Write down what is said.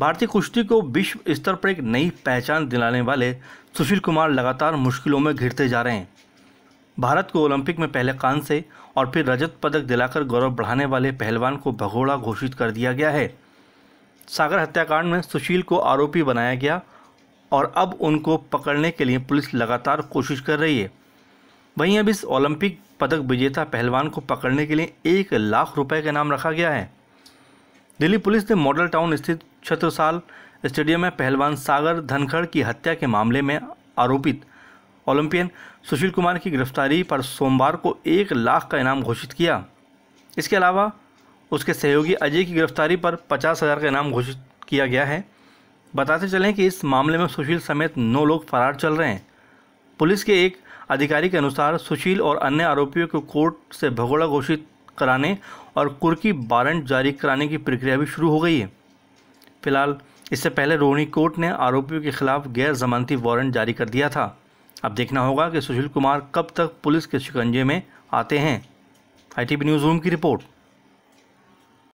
भारतीय कुश्ती को विश्व स्तर पर एक नई पहचान दिलाने वाले सुशील कुमार लगातार मुश्किलों में घिरते जा रहे हैं भारत को ओलंपिक में पहले कांस्य और फिर रजत पदक दिलाकर गौरव बढ़ाने वाले पहलवान को भगोड़ा घोषित कर दिया गया है सागर हत्याकांड में सुशील को आरोपी बनाया गया और अब उनको पकड़ने के लिए पुलिस लगातार कोशिश कर रही है वहीं अब इस ओलंपिक पदक विजेता पहलवान को पकड़ने के लिए एक लाख रुपए का नाम रखा गया है दिल्ली पुलिस ने मॉडल टाउन स्थित छत्रसाल स्टेडियम में पहलवान सागर धनखड़ की हत्या के मामले में आरोपित ओलंपियन सुशील कुमार की गिरफ्तारी पर सोमवार को एक लाख का इनाम घोषित किया इसके अलावा उसके सहयोगी अजय की गिरफ्तारी पर पचास हज़ार का इनाम घोषित किया गया है बताते चलें कि इस मामले में सुशील समेत नौ लोग फरार चल रहे हैं पुलिस के एक अधिकारी के अनुसार सुशील और अन्य आरोपियों को कोर्ट से भगोड़ा घोषित कराने और कुर्की वारंट जारी कराने की प्रक्रिया भी शुरू हो गई है फिलहाल इससे पहले रोहिणी कोर्ट ने आरोपियों के खिलाफ गैर जमानती वारंट जारी कर दिया था अब देखना होगा कि सुशील कुमार कब तक पुलिस के शिकंजे में आते हैं आईटीबी न्यूज़ रूम की रिपोर्ट